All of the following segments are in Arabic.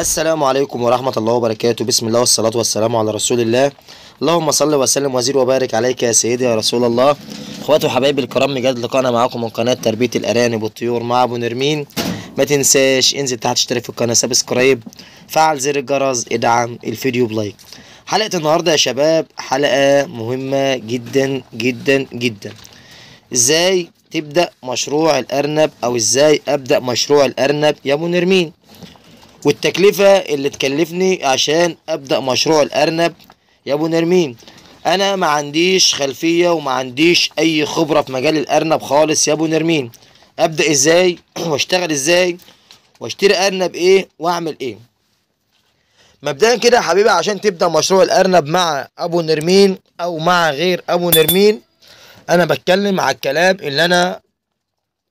السلام عليكم ورحمة الله وبركاته بسم الله والصلاة والسلام على رسول الله اللهم صل وسلم وزير وبارك عليك يا سيدي يا رسول الله اخواتي وحبايبي الكرام جد لقائنا معاكم من قناة تربية الأرانب والطيور مع أبو نرمين ما تنساش انزل تحت اشترك في القناة سبسكرايب فعل زر الجرس ادعم الفيديو بلايك حلقة النهاردة يا شباب حلقة مهمة جدا جدا جدا ازاي تبدأ مشروع الأرنب او ازاي ابدأ مشروع الأرنب يا أبو نرمين والتكلفة اللي تكلفني عشان أبدأ مشروع الأرنب يا أبو نرمين أنا ما عنديش خلفية وما عنديش أي خبرة في مجال الأرنب خالص يا أبو نرمين أبدأ إزاي وأشتغل إزاي وأشتري أرنب إيه وأعمل إيه مبدئيا كده يا حبيبي عشان تبدأ مشروع الأرنب مع أبو نرمين أو مع غير أبو نرمين أنا بتكلم على الكلام اللي أنا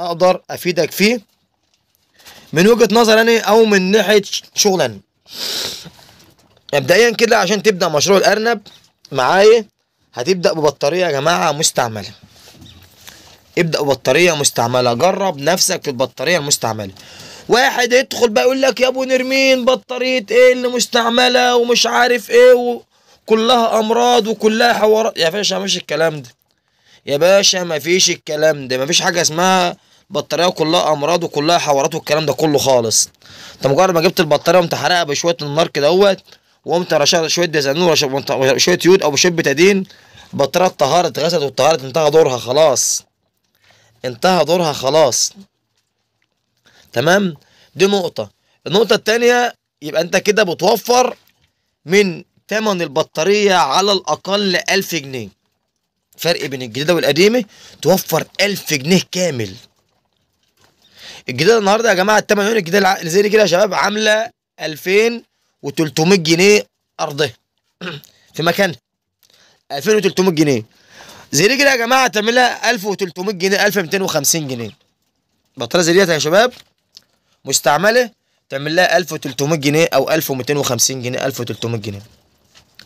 أقدر أفيدك فيه من وجهه نظر انا او من ناحيه شغل انا مبدئيا كده عشان تبدا مشروع الارنب معايا هتبدا ببطاريه يا جماعه مستعمله ابدا ببطاريه مستعمله جرب نفسك في البطاريه المستعمله واحد يدخل بقى يقول لك يا ابو نرمين بطاريه ايه اللي مستعمله ومش عارف ايه وكلها كلها امراض وكلها حوارات يا باشا مش الكلام ده يا باشا مفيش الكلام ده مفيش حاجه اسمها بطاريه كلها امراض وكلها حوارات والكلام ده كله خالص انت مجرد ما جبت البطاريه وقمت حرقها بشويه النار كده اهوت وقمت رشها شويه ديزانور وشويه يود او شويه بتادين البطاريه اتطهرت غسلت واتطهرت انتهى دورها خلاص انتهى دورها خلاص تمام دي نقطه النقطه الثانيه يبقى انت كده بتوفر من ثمن البطاريه على الاقل 1000 جنيه فرق بين الجديده والقديمه توفر 1000 جنيه كامل الجديده النهارده يا جماعه الثمن يونت الجديده زي كده يا شباب عامله 2300 جنيه ارضيه في مكانها 2300 جنيه زي كده يا جماعه تعمل لها 1300 جنيه 1250 جنيه بطاريه زي ديت يا شباب مستعمله تعمل لها 1300 جنيه او 1250 جنيه 1300 جنيه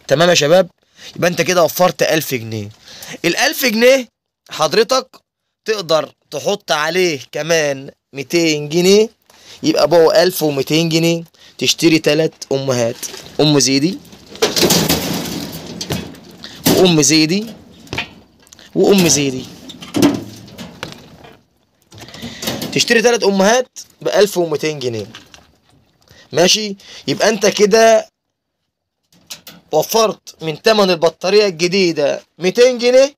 تمام يا شباب يبقى انت كده وفرت 1000 جنيه ال 1000 جنيه حضرتك تقدر تحط عليه كمان 200 جنيه يبقى بقى 1200 جنيه تشتري ثلاث امهات ام زيدي وام زيدي وام زيدي تشتري ثلاث امهات ب 1200 جنيه ماشي يبقى انت كده وفرت من ثمن البطاريه الجديده 200 جنيه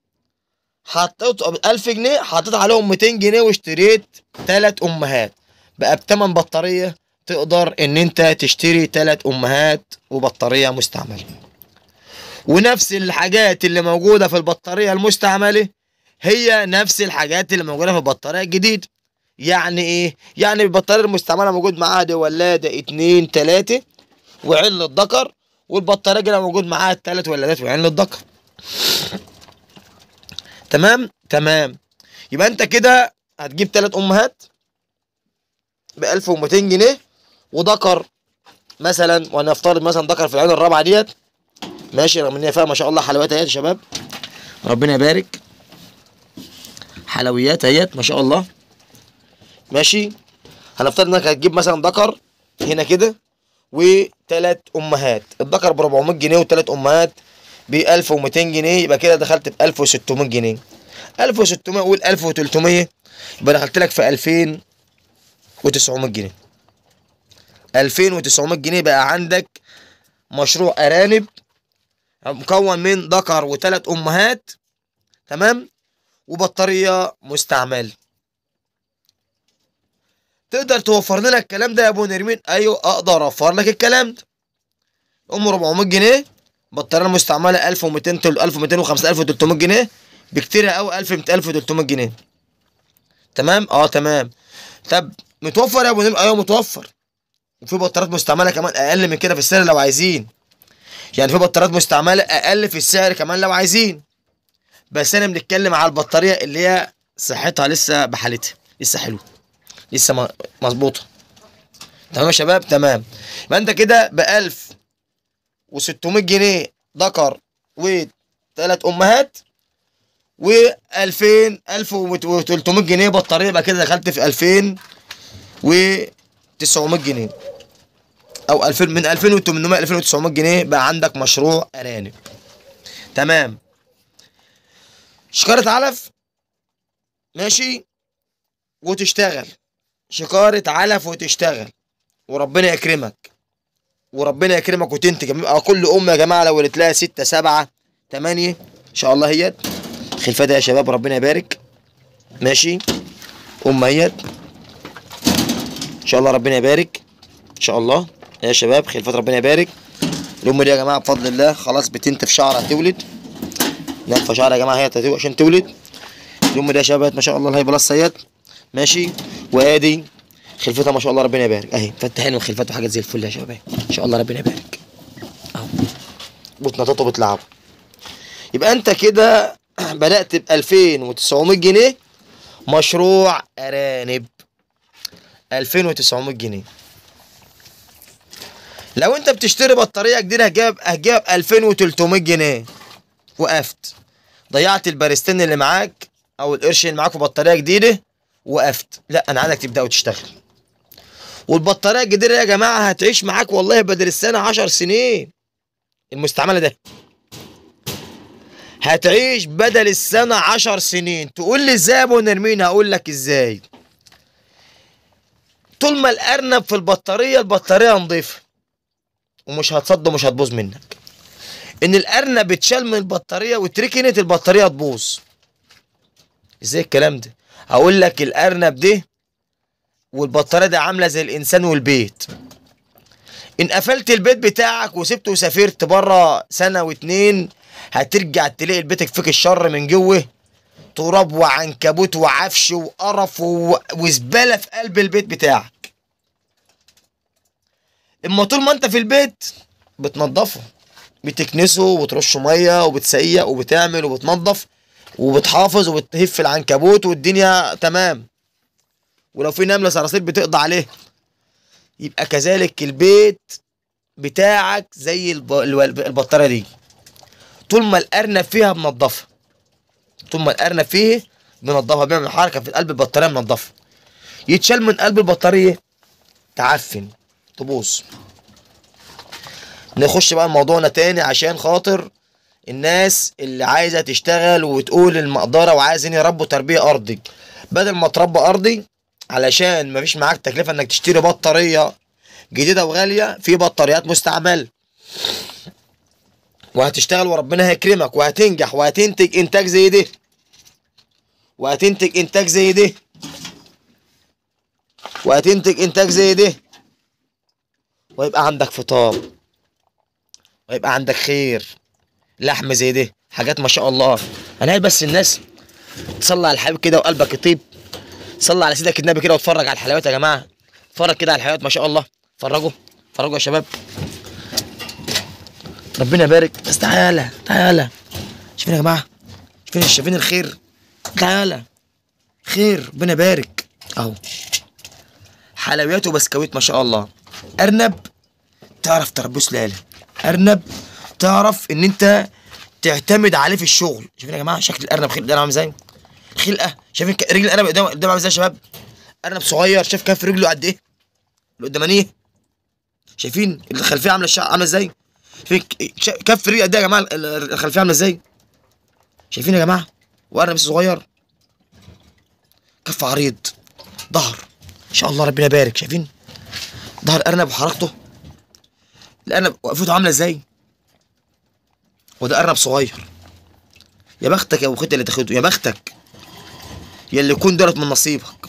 حطيت 1000 جنيه حطيت عليهم 200 جنيه واشتريت ثلاث امهات بقى بتمن بطاريه تقدر ان انت تشتري ثلاث امهات وبطاريه مستعمله ونفس الحاجات اللي موجوده في البطاريه المستعمله هي نفس الحاجات اللي موجوده في البطاريه الجديده يعني ايه يعني البطاريه المستعمله موجود معاها دي ولاده اتنين تلاته وعلة ذكر والبطاريه اللي موجود معاها التلات ولادات وعلة ذكر تمام تمام يبقى انت كده هتجيب ثلاث امهات ب 1200 جنيه وذكر مثلا ونفترض مثلا ذكر في العين الرابعه ديت ماشي رغم ان هي فيها ما شاء الله حلويات اهي يا شباب ربنا يبارك حلويات اهي ما شاء الله ماشي هنفترض انك هتجيب مثلا ذكر هنا كده وثلاث امهات الذكر ب 400 جنيه وثلاث امهات ب 1200 جنيه يبقى كده دخلت ب 1600 جنيه 1600 قول 1300 يبقى دخلت لك في 2900 جنيه 2900 جنيه بقى عندك مشروع ارانب مكون من ذكر وثلاث امهات تمام وبطاريه مستعمله تقدر توفر لنا الكلام ده يا ابو نرمين ايوه اقدر اوفر لك الكلام ده ام 400 جنيه بطاريه المستعمله 1200 1250 1300 جنيه بكتير قوي 1000 1300 جنيه تمام اه تمام طب متوفر يا ابو نور ايوه متوفر وفي بطاريات مستعمله كمان اقل من كده في السعر لو عايزين يعني في بطاريات مستعمله اقل في السعر كمان لو عايزين بس انا بنتكلم على البطاريه اللي هي صحتها لسه بحالتها لسه حلوه لسه مظبوطه تمام يا شباب تمام يبقى انت كده ب 1000 و600 جنيه ذكر ثلاث امهات و2000 1300 جنيه بطاريه يبقى كده دخلت في 2900 جنيه او 2000 من 2800 2900 جنيه بقى عندك مشروع ارانب تمام شكاره علف ماشي وتشتغل شكاره علف وتشتغل وربنا يكرمك وربنا يكرمك وتنتج آه، كل ام يا جماعه لو اللي تلاقي 6 7 8 ان شاء الله هيت خلفتها يا شباب ربنا يبارك ماشي ام هي ان شاء الله ربنا يبارك ان شاء الله يا شباب خلفات ربنا يبارك الام دي يا جماعه بفضل الله خلاص بتنتف شعرها تولد نتفه شعرها يا جماعه هي عشان تولد الام دي يا شباب ما شاء الله الهي بلس هي ماشي وادي خلفتها ما شاء الله ربنا يبارك اهي فتحين الخلفات وحاجات زي الفل يا شباب ان شاء الله ربنا يبارك اهو بتنططوا بتلعبوا يبقى انت كده بدات ب 2900 جنيه مشروع ارانب 2900 جنيه لو انت بتشتري بطاريه جديده هتجيب هتجيب 2300 جنيه وقفت ضيعت البارستين اللي معاك او القرش اللي معاك في بطاريه جديده وقفت لا انا عايزك تبدا وتشتغل والبطاريه الجديده يا جماعه هتعيش معاك والله بدل السنه 10 سنين المستعمله ده هتعيش بدل السنه 10 سنين تقول لي ازاي يا ابو نرمين هقول لك ازاي طول ما الارنب في البطاريه البطاريه نظيفه ومش هتصد ومش هتبوظ منك ان الارنب اتشال من البطاريه واتركنت البطاريه تبوظ ازاي الكلام ده هقول لك الارنب ده والبطاريه دي عامله زي الانسان والبيت ان قفلت البيت بتاعك وسبته وسافرت بره سنه واتنين هترجع تلاقي بيتك فيك الشر من جوه تراب وعنكبوت وعفش وقرف وزباله في قلب البيت بتاعك اما طول ما انت في البيت بتنضفه بتكنسه وترش ميه وبتسيق وبتعمل وبتنضف وبتحافظ وبتهف العنكبوت والدنيا تمام ولو في نمله صراصير بتقضى عليها يبقى كذلك البيت بتاعك زي البطاريه دي طول ما الارنب فيها منضفه طول ما الارنب فيه منضفه بيعمل حركه في قلب البطاريه منضفه يتشال من قلب البطاريه تعفن تبوظ نخش بقى لموضوعنا تاني عشان خاطر الناس اللي عايزه تشتغل وتقول المقدره وعايزين يربوا تربيه ارضي بدل ما تربى ارضي علشان مفيش معاك تكلفه انك تشتري بطاريه جديده وغاليه في بطاريات مستعمله وهتشتغل وربنا هيكرمك وهتنجح وهتنتج انتاج زي ده وهتنتج انتاج زي ده وهتنتج انتاج زي ده ويبقى عندك فطام ويبقى عندك خير لحم زي ده حاجات ما شاء الله انا بس الناس تصلي على الحبيب كده وقلبك يطيب صلي على سيدك النبي كده واتفرج على الحلويات يا جماعه اتفرج كده على الحلويات ما شاء الله اتفرجوا اتفرجوا يا شباب ربنا يبارك بس تعالى تعالى شايفين يا جماعه شايفين شايفين الخير تعالى خير ربنا يبارك اهو حلويات وبسكويت ما شاء الله ارنب تعرف تربص ليالي ارنب تعرف ان انت تعتمد عليه في الشغل شايفين يا جماعه شكل الارنب خير ده عامل ازاي خلقه شايفين رجل الارنب قدام قدام عامل ازاي يا شباب ارنب صغير شايف كف رجله قد ايه القدامانيه شايفين الخلفيه عامله عامله ازاي شايفين كف رجله قد ايه يا جماعه الخلفيه عامله ازاي شايفين يا جماعه وارنب صغير كف عريض ظهر ان شاء الله ربنا يبارك شايفين ظهر ارنب وحركته الارنب وقفته عامله ازاي وده ارنب صغير يا بختك يا اخوتي اللي تاخده يا بختك يلي يكون دولت من نصيبك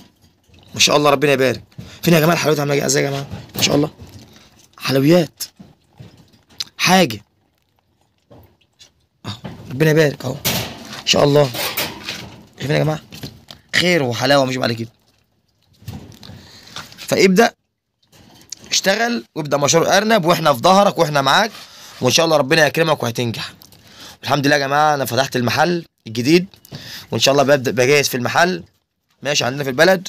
ما شاء الله ربنا يبارك فين يا جماعه الحلويات عامله ازاي يا جماعه ما شاء الله حلويات حاجه اهو ربنا يبارك اهو ان شاء الله فين يا جماعه خير وحلاوه مش بعد كده فابدا اشتغل وابدا مشروع ارنب واحنا في ظهرك واحنا معاك وان شاء الله ربنا يكرمك وهتنجح الحمد لله يا جماعه انا فتحت المحل الجديد وان شاء الله ببدا بجهز في المحل ماشي عندنا في البلد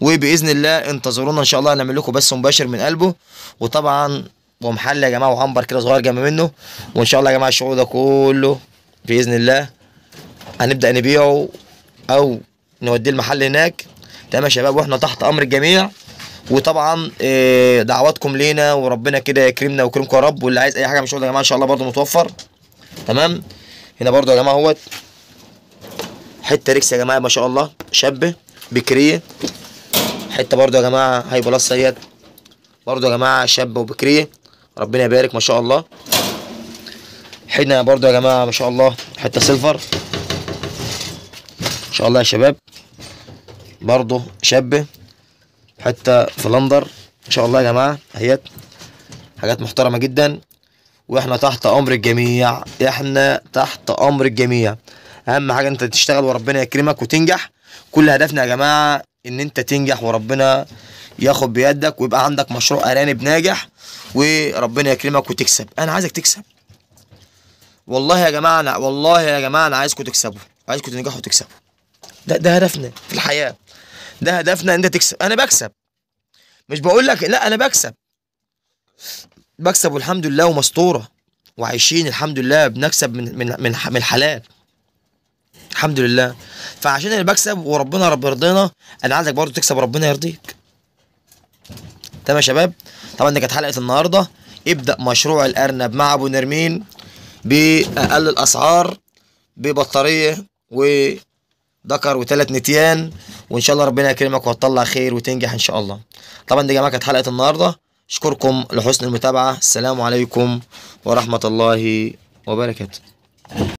وباذن الله انتظرونا ان شاء الله هنعمل لكم بث مباشر من قلبه وطبعا ومحل يا جماعه وعنبر كده صغير جنب منه وان شاء الله يا جماعه الشعور ده كله باذن الله هنبدا نبيعه او نوديه المحل هناك تمام يا شباب واحنا تحت امر الجميع وطبعا آه، دعواتكم لينا وربنا كده يكرمنا ويكرمكم يا رب واللي عايز اي حاجه من ده يا جماعه ان شاء الله برده متوفر تمام هنا برضو يا جماعه اهوت حته ريكس يا جماعه ما شاء الله شابه بكريه حته برضو يا جماعه هاي بلس ديت برضو يا جماعه شبه وبكريه ربنا يبارك ما شاء الله حنا برضو يا جماعه ما شاء الله حته سيلفر ان شاء الله يا شباب برضو شابه حته فلندر ان شاء الله يا جماعه اهيت حاجات محترمه جدا واحنا تحت امر الجميع احنا تحت امر الجميع اهم حاجه انت تشتغل وربنا يكرمك وتنجح كل هدفنا يا جماعه ان انت تنجح وربنا ياخد بيدك ويبقى عندك مشروع ارانب ناجح وربنا يكرمك وتكسب انا عايزك تكسب والله يا جماعه أنا والله يا جماعه انا عايزكم تكسبوا عايزكم تنجحوا وتكسبوا ده ده هدفنا في الحياه ده هدفنا ان انت تكسب انا بكسب مش بقول لك لا انا بكسب بكسب والحمد لله ومستوره وعايشين الحمد لله بنكسب من من من, من الحلال الحمد لله فعشان انا بكسب وربنا رب يرضينا انا عايزك برضه تكسب ربنا يرضيك تمام يا شباب طبعا دي كانت حلقه النهارده ابدا مشروع الارنب مع ابو نرمين باقل الاسعار ببطاريه وذكر وثلاث نتيان وان شاء الله ربنا يكرمك وهتطلع خير وتنجح ان شاء الله طبعا دي يا جماعه كانت حلقه النهارده أشكركم لحسن المتابعة السلام عليكم ورحمة الله وبركاته